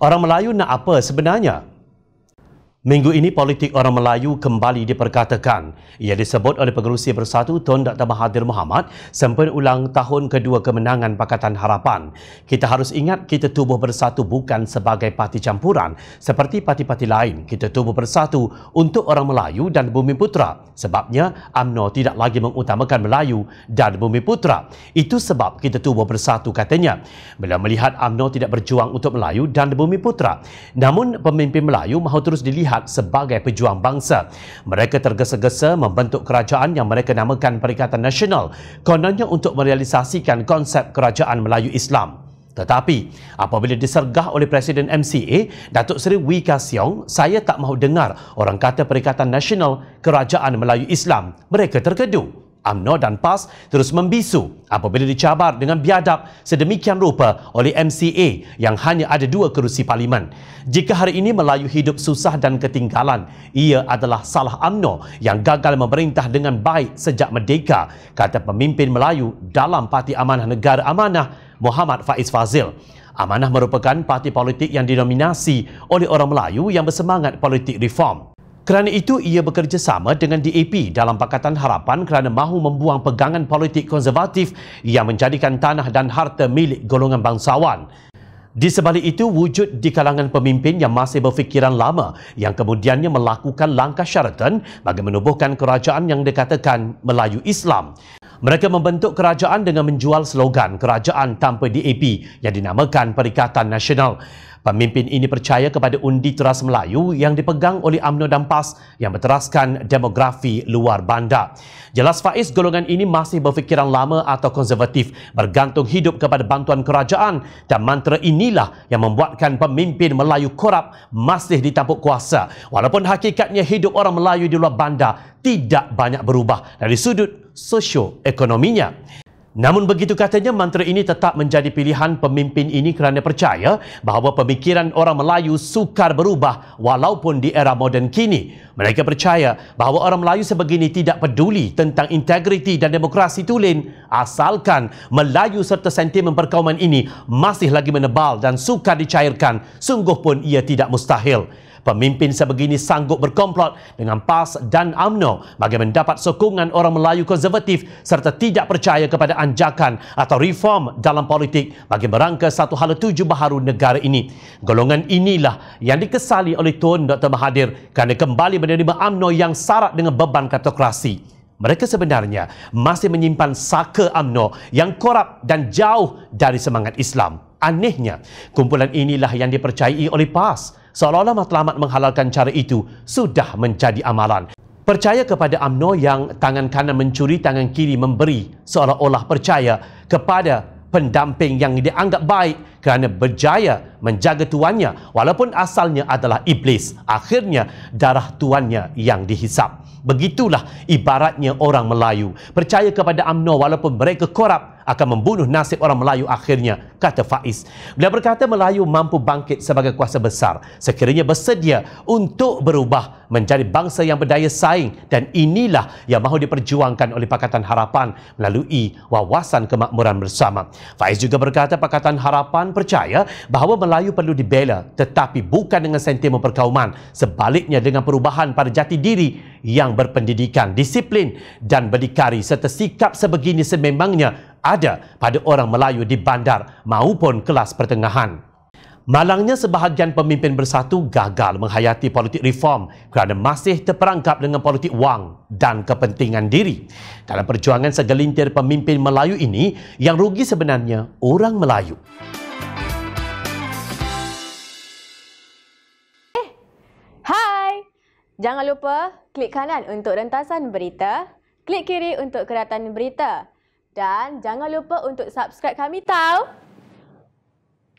orang Melayu nak apa sebenarnya? Minggu ini politik orang Melayu kembali diperkatakan. Ia disebut oleh Pengerusi Bersatu Tun Dr. Mahathir Mohamad sempena ulang tahun kedua kemenangan Pakatan Harapan. Kita harus ingat kita tubuh bersatu bukan sebagai parti campuran seperti parti-parti lain. Kita tubuh bersatu untuk orang Melayu dan Bumi Putra. Sebabnya UMNO tidak lagi mengutamakan Melayu dan Bumi Putra. Itu sebab kita tubuh bersatu katanya. Bila melihat UMNO tidak berjuang untuk Melayu dan Bumi Putra. Namun pemimpin Melayu mahu terus dilihat dilihat sebagai pejuang bangsa. Mereka tergesa-gesa membentuk kerajaan yang mereka namakan Perikatan Nasional, kononnya untuk merealisasikan konsep kerajaan Melayu Islam. Tetapi, apabila disergah oleh Presiden MCA, Datuk Seri Wika Siong, saya tak mahu dengar orang kata Perikatan Nasional Kerajaan Melayu Islam. Mereka terkedung. UMNO dan PAS terus membisu apabila dicabar dengan biadab sedemikian rupa oleh MCA yang hanya ada dua kerusi parlimen. Jika hari ini Melayu hidup susah dan ketinggalan, ia adalah salah UMNO yang gagal memerintah dengan baik sejak merdeka, kata pemimpin Melayu dalam Parti Amanah Negara Amanah, Muhammad Faiz Fazil. Amanah merupakan parti politik yang dinominasi oleh orang Melayu yang bersemangat politik reform. Kerana itu, ia bekerjasama dengan DAP dalam Pakatan Harapan kerana mahu membuang pegangan politik konservatif yang menjadikan tanah dan harta milik golongan bangsawan. Di sebalik itu, wujud di kalangan pemimpin yang masih berfikiran lama yang kemudiannya melakukan langkah syaratan bagi menubuhkan kerajaan yang dikatakan Melayu Islam. Mereka membentuk kerajaan dengan menjual slogan Kerajaan Tanpa DAP yang dinamakan Perikatan Nasional. Pemimpin ini percaya kepada undi teras Melayu yang dipegang oleh UMNO dan PAS yang berteraskan demografi luar bandar. Jelas Faiz, golongan ini masih berfikiran lama atau konservatif bergantung hidup kepada bantuan kerajaan dan mantra inilah yang membuatkan pemimpin Melayu korup masih ditampuk kuasa. Walaupun hakikatnya hidup orang Melayu di luar bandar tidak banyak berubah dari sudut sosioekonominya. Namun begitu katanya mantra ini tetap menjadi pilihan pemimpin ini kerana percaya bahawa pemikiran orang Melayu sukar berubah walaupun di era moden kini. Mereka percaya bahawa orang Melayu sebegini tidak peduli tentang integriti dan demokrasi tulen asalkan Melayu serta sentimen perkauman ini masih lagi menebal dan sukar dicairkan sungguh pun ia tidak mustahil. Pemimpin sebegini sanggup berkomplot dengan PAS dan AMNO bagi mendapat sokongan orang Melayu konservatif serta tidak percaya kepada anjakan atau reform dalam politik bagi merangka satu hala tujuh baharu negara ini. Golongan inilah yang dikesali oleh Tun Dr. Mahathir kerana kembali menerima AMNO yang sarat dengan beban kartokrasi. Mereka sebenarnya masih menyimpan saka AMNO yang korap dan jauh dari semangat Islam. Anehnya, kumpulan inilah yang dipercayai oleh PAS seolah-olah matlamat menghalalkan cara itu sudah menjadi amalan. Percaya kepada UMNO yang tangan kanan mencuri, tangan kiri memberi, seolah-olah percaya kepada pendamping yang dianggap baik kerana berjaya menjaga tuannya walaupun asalnya adalah iblis. Akhirnya, darah tuannya yang dihisap. Begitulah ibaratnya orang Melayu. Percaya kepada UMNO walaupun mereka korup, akan membunuh nasib orang Melayu akhirnya, kata Faiz. Beliau berkata Melayu mampu bangkit sebagai kuasa besar sekiranya bersedia untuk berubah menjadi bangsa yang berdaya saing dan inilah yang mahu diperjuangkan oleh Pakatan Harapan melalui wawasan kemakmuran bersama. Faiz juga berkata Pakatan Harapan percaya bahawa Melayu perlu dibela tetapi bukan dengan sentimen perkauman sebaliknya dengan perubahan pada jati diri yang berpendidikan, disiplin dan berdikari serta sikap sebegini sememangnya ada pada orang Melayu di bandar maupun kelas pertengahan. Malangnya sebahagian pemimpin bersatu gagal menghayati politik reform kerana masih terperangkap dengan politik wang dan kepentingan diri. Dalam perjuangan segelintir pemimpin Melayu ini, yang rugi sebenarnya orang Melayu. Hai! Jangan lupa klik kanan untuk rentasan berita, klik kiri untuk keratan berita. Dan jangan lupa untuk subscribe kami tau.